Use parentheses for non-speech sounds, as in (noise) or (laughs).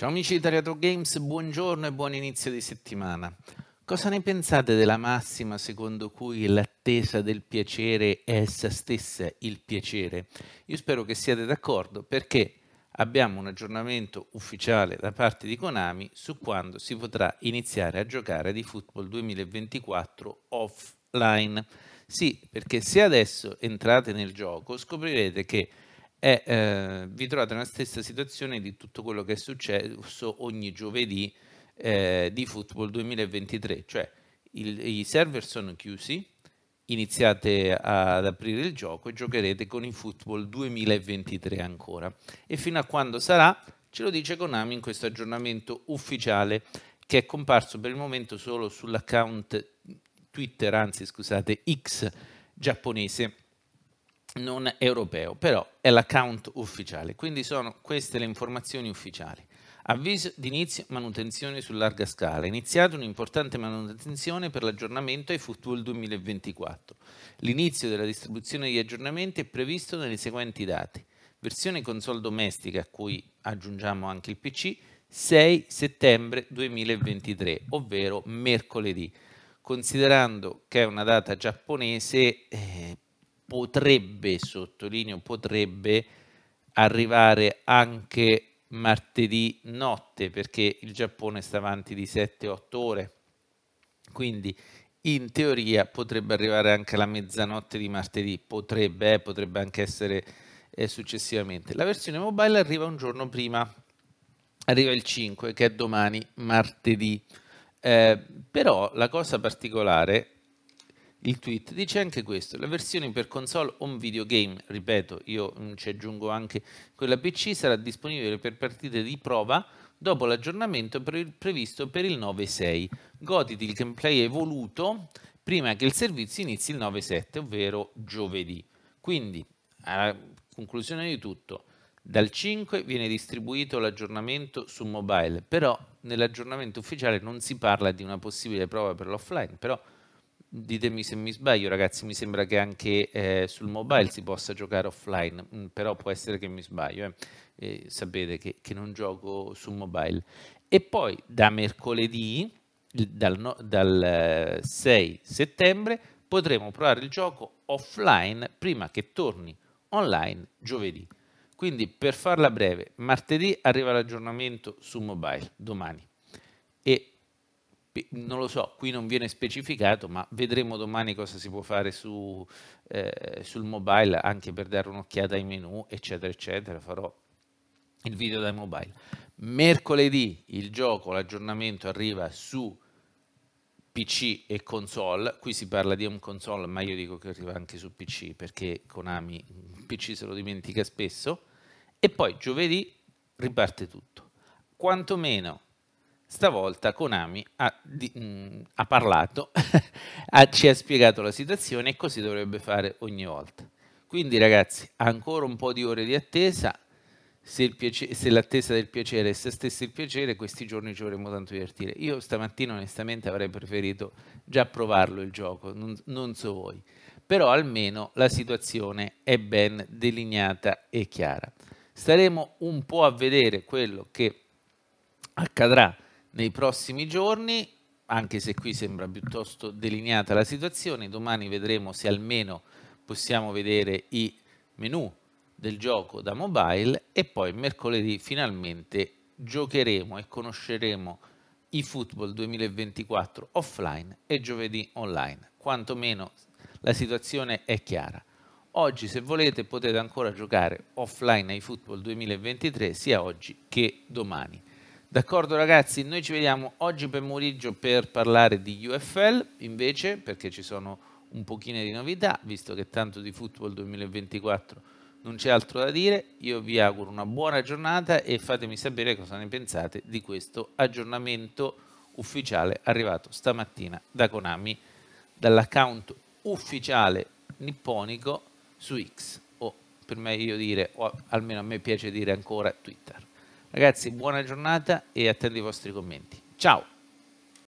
Ciao amici di Tariato Games, buongiorno e buon inizio di settimana. Cosa ne pensate della massima secondo cui l'attesa del piacere è essa stessa il piacere? Io spero che siate d'accordo perché abbiamo un aggiornamento ufficiale da parte di Konami su quando si potrà iniziare a giocare di Football 2024 offline. Sì, perché se adesso entrate nel gioco scoprirete che e eh, vi trovate nella stessa situazione di tutto quello che è successo ogni giovedì eh, di Football 2023, cioè il, i server sono chiusi, iniziate ad aprire il gioco e giocherete con il Football 2023 ancora. E fino a quando sarà, ce lo dice Konami in questo aggiornamento ufficiale che è comparso per il momento solo sull'account Twitter, anzi scusate, X giapponese non europeo, però è l'account ufficiale, quindi sono queste le informazioni ufficiali. Avviso di inizio manutenzione su larga scala. È iniziata un'importante manutenzione per l'aggiornamento ai Football 2024. L'inizio della distribuzione degli aggiornamenti è previsto nelle seguenti date. Versione console domestica, a cui aggiungiamo anche il PC, 6 settembre 2023, ovvero mercoledì. Considerando che è una data giapponese, eh, potrebbe, sottolineo, potrebbe arrivare anche martedì notte perché il Giappone sta avanti di 7-8 ore. Quindi in teoria potrebbe arrivare anche la mezzanotte di martedì, potrebbe, eh, potrebbe anche essere eh, successivamente. La versione mobile arriva un giorno prima, arriva il 5 che è domani martedì. Eh, però la cosa particolare il tweet, dice anche questo, la versione per console o videogame, ripeto, io mm, ci aggiungo anche quella PC, sarà disponibile per partite di prova dopo l'aggiornamento pre- previsto per il 9.6. Goditi il gameplay evoluto prima che il servizio inizi il 9.7, ovvero giovedì. Quindi, a conclusione di tutto, dal 5 viene distribuito l'aggiornamento su mobile, però nell'aggiornamento ufficiale non si parla di una possibile prova per l'offline, però Ditemi se mi sbaglio, ragazzi, mi sembra che anche eh, sul mobile si possa giocare offline, mm, però può essere che mi sbaglio, eh. Eh, sapete che, che, non gioco su mobile. E poi da mercoledì, dal, no, dal 6 eh, settembre, potremo provare il gioco offline prima che torni online giovedì. Quindi per farla breve, martedì arriva l'aggiornamento su mobile, domani, e non lo so, qui non viene specificato, ma vedremo domani cosa si può fare su, eh, sul mobile anche per dare un'occhiata ai menu, eccetera, eccetera. Farò il video dai mobile. Mercoledì il gioco, l'aggiornamento arriva su PC e console. Qui si parla di un console, ma io dico che arriva anche su PC perché Konami PC se lo dimentica spesso. E poi giovedì riparte tutto. Quantomeno Stavolta Konami ha, di, mh, mm, ha parlato, (laughs) ha, ci ha spiegato la situazione e così dovrebbe fare ogni volta. Quindi ragazzi, ancora un po' di ore di attesa, se, se l'attesa del piacere è se stessa il piacere, questi giorni ci vorremmo tanto divertire. Io stamattina onestamente avrei preferito già provarlo il gioco, non, non so voi, però almeno la situazione è ben delineata e chiara. Staremo un po' a vedere quello che accadrà nei prossimi giorni, anche se qui sembra piuttosto delineata la situazione, domani vedremo se almeno possiamo vedere i menu del gioco da mobile e poi mercoledì finalmente giocheremo e conosceremo i football 2024 offline e giovedì online. Quanto meno la situazione è chiara. Oggi se volete potete ancora giocare offline ai football 2023 sia oggi che domani. D'accordo ragazzi, noi ci vediamo oggi pomeriggio per parlare di UFL, invece perché ci sono un pochino di novità, visto che tanto di football 2024 non c'è altro da dire, io vi auguro una buona giornata e fatemi sapere cosa ne pensate di questo aggiornamento ufficiale arrivato stamattina da Konami, dall'account ufficiale nipponico su X, o per meglio dire, o almeno a me piace dire ancora Twitter. Ragazzi, buona giornata e attendo i vostri commenti. Ciao!